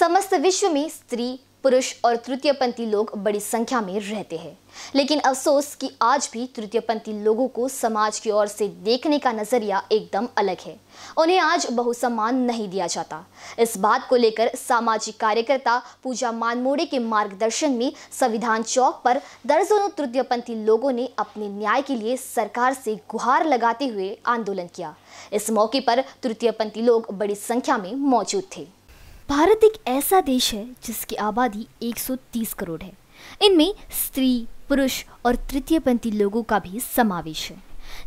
समस्त विश्व में स्त्री पुरुष और तृतीयपंथी लोग बड़ी संख्या में रहते हैं लेकिन अफसोस कि आज भी तृतीयपंथी लोगों को समाज की ओर से देखने का नजरिया एकदम अलग है उन्हें आज बहुसम्मान नहीं दिया जाता इस बात को लेकर सामाजिक कार्यकर्ता पूजा मानमोड़े के मार्गदर्शन में संविधान चौक पर दर्जनों तृतीयपंथी लोगों ने अपने न्याय के लिए सरकार से गुहार लगाते हुए आंदोलन किया इस मौके पर तृतीयपंथी लोग बड़ी संख्या में मौजूद थे भारत एक ऐसा देश है जिसकी आबादी 130 करोड़ है इनमें स्त्री पुरुष और तृतीयपंथी लोगों का भी समावेश है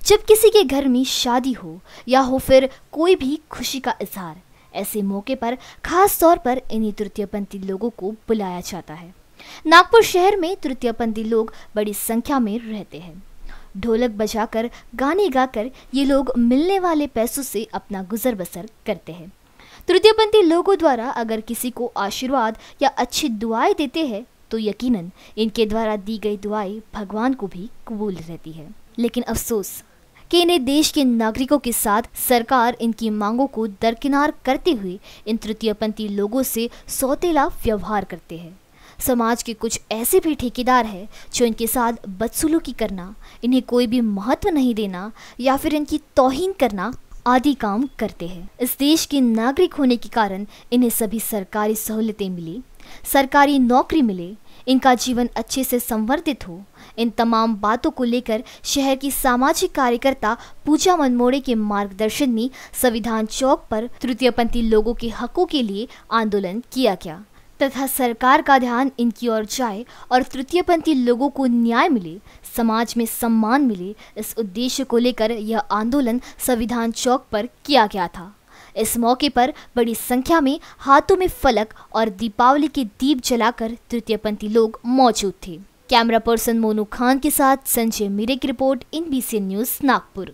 जब किसी के घर में शादी हो या हो फिर कोई भी खुशी का इजहार ऐसे मौके पर खास तौर पर इन्हीं पंथी लोगों को बुलाया जाता है नागपुर शहर में तृतीय पंथी लोग बड़ी संख्या में रहते हैं ढोलक बजाकर गाने गाकर ये लोग मिलने वाले पैसों से अपना गुजर बसर करते हैं तृतीयपंथी लोगों द्वारा अगर किसी को आशीर्वाद या अच्छी दुआएं देते हैं तो यकीनन इनके द्वारा दी गई दुआएं भगवान को भी कबूल रहती है लेकिन अफसोस कि इन्हें देश के नागरिकों के साथ सरकार इनकी मांगों को दरकिनार करते हुए इन तृतीयपंथी लोगों से सौतेला व्यवहार करते हैं समाज के कुछ ऐसे भी ठेकेदार हैं जो इनके साथ बदसुलूकी करना इन्हें कोई भी महत्व नहीं देना या फिर इनकी तोहिन करना आदि काम करते हैं इस देश के नागरिक होने के कारण इन्हें सभी सरकारी सहूलियतें मिली सरकारी नौकरी मिले इनका जीवन अच्छे से संवर्धित हो इन तमाम बातों को लेकर शहर की सामाजिक कार्यकर्ता पूजा मनमोड़े के मार्गदर्शन में संविधान चौक पर तृतीयपंथी लोगों के हकों के लिए आंदोलन किया गया तथा सरकार का ध्यान इनकी ओर जाए और तृतीयपंथी लोगों को न्याय मिले समाज में सम्मान मिले इस उद्देश्य को लेकर यह आंदोलन संविधान चौक पर किया गया था इस मौके पर बड़ी संख्या में हाथों में फलक और दीपावली के दीप जलाकर तृतीयपंथी लोग मौजूद थे कैमरा पर्सन मोनू खान के साथ संजय मिरे की रिपोर्ट इन न्यूज नागपुर